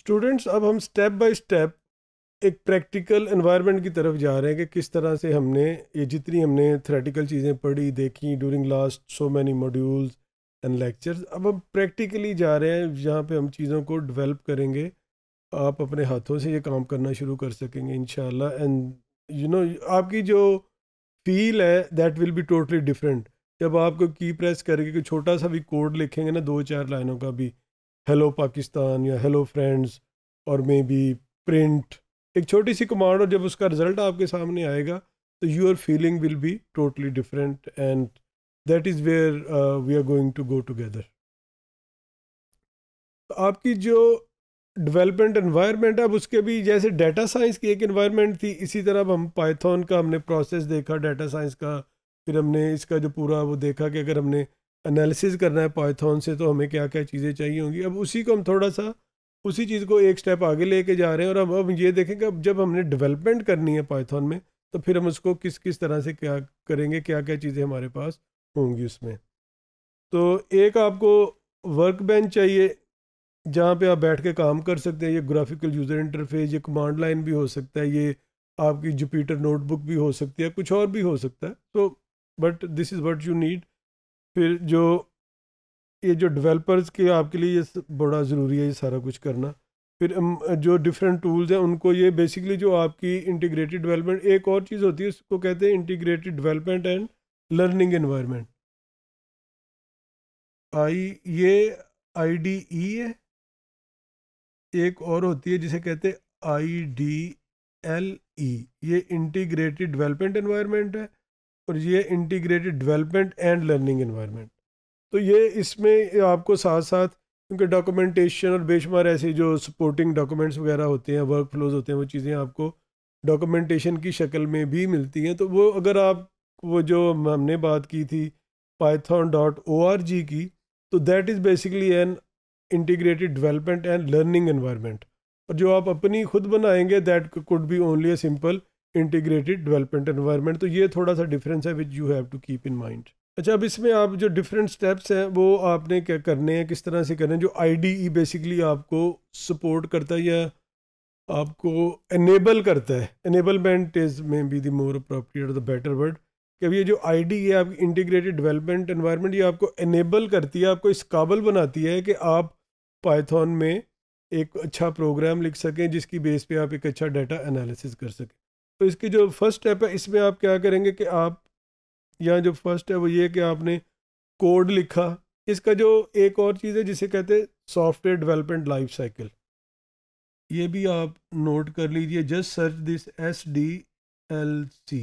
students अब हम step by step एक प्रैक्टिकल एनवायरनमेंट की तरफ जा रहे हैं कि किस तरह से हमने ये जितनी हमने थ्रेटिकल चीज़ें पढ़ी देखी during last so many modules and lectures अब हम प्रैक्टिकली जा रहे हैं जहाँ पे हम चीज़ों को डेवलप करेंगे आप अपने हाथों से ये काम करना शुरू कर सकेंगे इन एंड यू नो आपकी जो फील है that will be totally different जब आपको की प्रेस करके कोई छोटा सा भी कोड लिखेंगे ना दो चार लाइनों का भी हेलो पाकिस्तान या हेलो फ्रेंड्स और मे बी प्रिंट एक छोटी सी कमांड और जब उसका रिजल्ट आपके सामने आएगा तो your feeling will be totally different and that is where we are going to go together आपकी जो डेवलपमेंट है अब उसके भी जैसे डाटा साइंस की एक एनवायरनमेंट थी इसी तरह हम पाइथन का हमने प्रोसेस देखा डाटा साइंस का फिर हमने इसका जो पूरा वो देखा कि अगर हमने एनालिसिस करना है पाइथन से तो हमें क्या क्या चीज़ें चाहिए होंगी अब उसी को हम थोड़ा सा उसी चीज़ को एक स्टेप आगे लेके जा रहे हैं और अब अब ये देखें कि अब जब हमने डेवलपमेंट करनी है पाइथन में तो फिर हम उसको किस किस तरह से क्या करेंगे क्या क्या चीज़ें हमारे पास होंगी उसमें तो एक आपको वर्क बेंच चाहिए जहाँ पे आप बैठ के काम कर सकते हैं ये ग्राफिकल यूज़र इंटरफेस ये कमांड लाइन भी हो सकता है ये आपकी जुपीटर नोटबुक भी हो सकती है कुछ और भी हो सकता है तो but this is what you need फिर जो ये जो डेवलपर्स के आपके लिए ये बड़ा ज़रूरी है ये सारा कुछ करना फिर जो डिफरेंट टूल्स हैं उनको ये बेसिकली जो आपकी इंटीग्रेटेड डेवलपमेंट एक और चीज़ होती है उसको कहते हैं integrated development and learning environment I ये आई डी ई है एक और होती है जिसे कहते हैं आई डी एल ई ये इंटीग्रेटेड डेवलपमेंट एनवायरनमेंट है और ये integrated development and learning environment तो ये इसमें आपको साथ साथ क्योंकि डॉक्यूमेंटेशन और बेशुमार ऐसे जो सपोर्टिंग डॉक्यूमेंट्स वगैरह होते हैं वर्क फ्लोज होते हैं वो चीज़ें आपको डॉक्यूमेंटेशन की शक्ल में भी मिलती हैं तो वो अगर आप वो जो हमने बात की थी Python dot O R G की तो that is basically an integrated development and learning environment और जो आप अपनी खुद बनाएंगे that could be only a simple integrated development environment तो ये थोड़ा सा डिफरेंस है which you have to keep in mind अच्छा अब इसमें आप जो डिफरेंट स्टेप्स हैं वो आपने क्या करने हैं किस तरह से करने हैं जो आईडीई बेसिकली आपको सपोर्ट करता है या आपको एनेबल करता है enablement is maybe the more appropriate the better word कि अब ये जो आई डी है आपकी इंटीग्रेटेड डेवलपमेंट एनवायरनमेंट ये आपको एनेबल करती है आपको इस काबल बनाती है कि आप पाइथन में एक अच्छा प्रोग्राम लिख सकें जिसकी बेस पे आप एक अच्छा डाटा एनालिसिस कर सकें तो इसकी जो फर्स्ट स्टेप है इसमें आप क्या करेंगे कि आप यहाँ जो फर्स्ट है वो ये कि आपने कोड लिखा इसका जो एक और चीज़ है जिसे कहते हैं सॉफ्टवेयर डेवलपमेंट लाइफ साइकिल ये भी आप नोट कर लीजिए just search this S D L C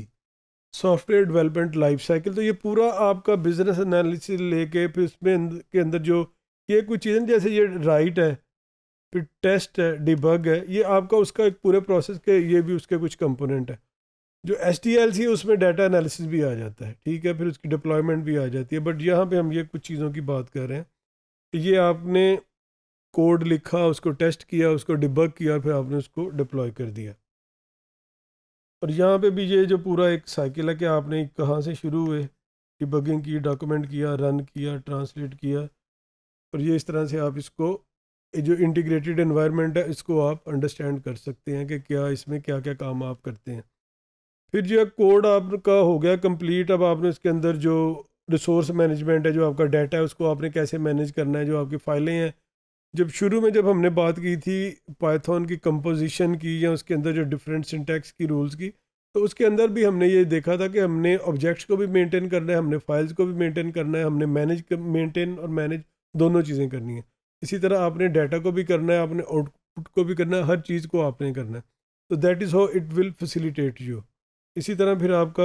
software development life cycle तो ये पूरा आपका बिजनेस एनालिसिस लेके फिर उसमें के अंदर जो ये कुछ चीज़ें जैसे ये राइट है फिर टेस्ट है डिबग है ये आपका उसका एक पूरे प्रोसेस के ये भी उसके कुछ कंपोनेंट है जो एस टी एल सी उसमें डाटा एनालिसिस भी आ जाता है ठीक है फिर उसकी डिप्लॉयमेंट भी आ जाती है बट यहाँ पे हम ये कुछ चीज़ों की बात कर रहे हैं ये आपने कोड लिखा उसको टेस्ट किया उसको डिबग किया फिर आपने उसको डिप्लॉय कर दिया और यहाँ पे भी ये जो पूरा एक साइकिल है कि आपने कहाँ से शुरू हुए डिबगिंग की डॉक्यूमेंट किया रन किया ट्रांसलेट किया और ये इस तरह से आप इसको जो इंटीग्रेटेड इन्वायरमेंट है इसको आप अंडरस्टैंड कर सकते हैं कि क्या इसमें क्या क्या काम आप करते हैं फिर जो कोड आपका हो गया कंप्लीट अब आपने इसके अंदर जो रिसोर्स मैनेजमेंट है जो आपका डाटा है उसको आपने कैसे मैनेज करना है जो आपकी फाइलें हैं जब शुरू में जब हमने बात की थी पाइथन की कंपोजिशन की या उसके अंदर जो डिफरेंट सिंटेक्स की रूल्स की तो उसके अंदर भी हमने ये देखा था कि हमने ऑब्जेक्ट्स को भी मेंटेन करना है हमने फाइल्स को भी मेंटेन करना है हमने मैनेज मेंटेन और मैनेज दोनों चीज़ें करनी है इसी तरह आपने डाटा को भी करना है आपने आउटपुट को भी करना है हर चीज़ को आपने करना है तो that is how it will facilitate you इसी तरह फिर आपका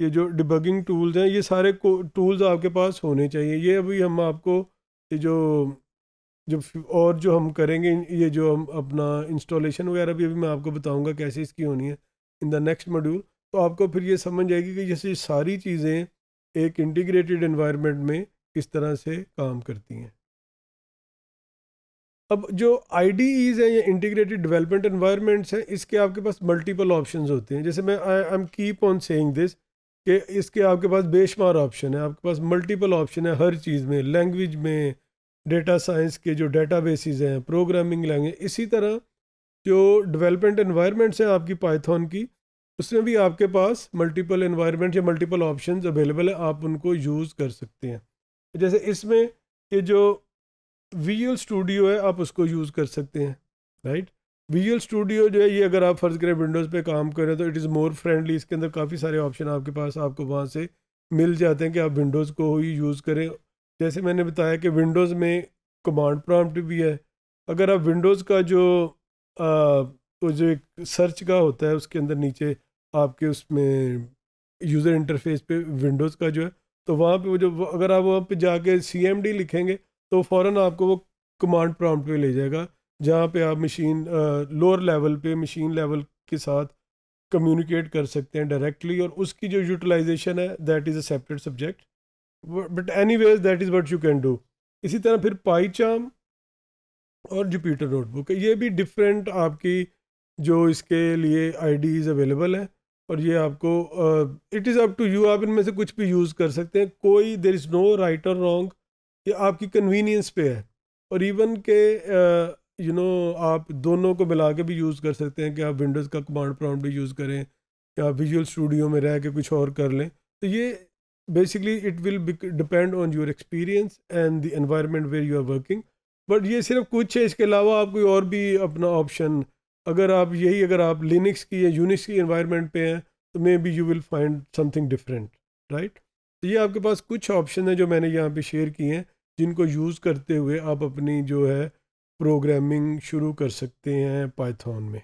ये जो डिबगिंग टूल्स हैं ये सारे को टूल्स आपके पास होने चाहिए ये अभी हम आपको ये जो जो और जो हम करेंगे ये जो हम अपना इंस्टॉलेशन वगैरह भी अभी मैं आपको बताऊंगा कैसे इसकी होनी है इन द नेक्स्ट मॉड्यूल तो आपको फिर ये समझ आएगी कि जैसे सारी चीज़ें एक इंटीग्रेटेड एनवायरनमेंट में किस तरह से काम करती हैं अब जो आई हैं या इंटीग्रेटेड डेवलपमेंट इन्वायरमेंट्स हैं इसके आपके पास मल्टीपल ऑप्शंस होते हैं जैसे मैं I am keep on saying this कि इसके आपके पास बेशुमार ऑप्शन है आपके पास मल्टीपल ऑप्शन है हर चीज़ में लैंग्वेज में डेटा साइंस के जो डेटा बेसिस हैं प्रोग्रामिंग लैंग्वेज इसी तरह जो डेवलपमेंट इन्वायरमेंट्स हैं आपकी पाइथन की उसमें भी आपके पास मल्टीपल इन्वायरमेंट या मल्टीपल ऑप्शन अवेलेबल हैं आप उनको यूज़ कर सकते हैं जैसे इसमें ये जो विजुअल स्टूडियो है आप उसको यूज़ कर सकते हैं राइट विजुअल स्टूडियो जो है ये अगर आप फ़र्ज़ करें विंडोज़ पे काम करें तो इट इज़ मोर फ्रेंडली इसके अंदर काफ़ी सारे ऑप्शन आपके पास आपको वहाँ से मिल जाते हैं कि आप विंडोज़ को ही यूज़ करें जैसे मैंने बताया कि विंडोज़ में कमांड प्रॉम्प्ट भी है अगर आप विंडोज़ का जो आ, तो जो एक सर्च का होता है उसके अंदर नीचे आपके उसमें यूज़र इंटरफेस पे विंडोज़ का जो है तो वहाँ पे वो जो अगर आप वहाँ पे जाके सी लिखेंगे तो फ़ौर आपको वो कमांड प्रॉम्प्ट पे ले जाएगा जहाँ पे आप मशीन लोअर लेवल पे मशीन लेवल के साथ कम्युनिकेट कर सकते हैं डायरेक्टली और उसकी जो यूटिलाइजेशन है that is a separate subject but anyways that is what you can do इसी तरह फिर पाई चाम और जुपीटर नोटबुक ये भी डिफरेंट आपकी जो इसके लिए आईडीज़ अवेलेबल है और ये आपको it is up to you आप इनमें से कुछ भी यूज़ कर सकते हैं कोई देर इज़ नो राइट और रॉन्ग ये आपकी कन्वीनियंस पे है और इवन के यू नो आप दोनों को मिला के भी यूज़ कर सकते हैं कि आप विंडोज़ का कमांड प्रॉम्प्ट भी यूज़ करें या विजुअल स्टूडियो में रह के कुछ और कर लें तो ये basically it will depend on your experience and the environment where you are working but ये सिर्फ कुछ है इसके अलावा आप कोई और भी अपना ऑप्शन अगर आप यही अगर आप लिनक्स की या यूनिक्स की एनवायरनमेंट पे हैं तो maybe you will find something different right तो ये आपके पास कुछ ऑप्शन हैं जो मैंने यहाँ पे शेयर किए हैं जिनको यूज़ करते हुए आप अपनी जो है प्रोग्रामिंग शुरू कर सकते हैं पाइथन में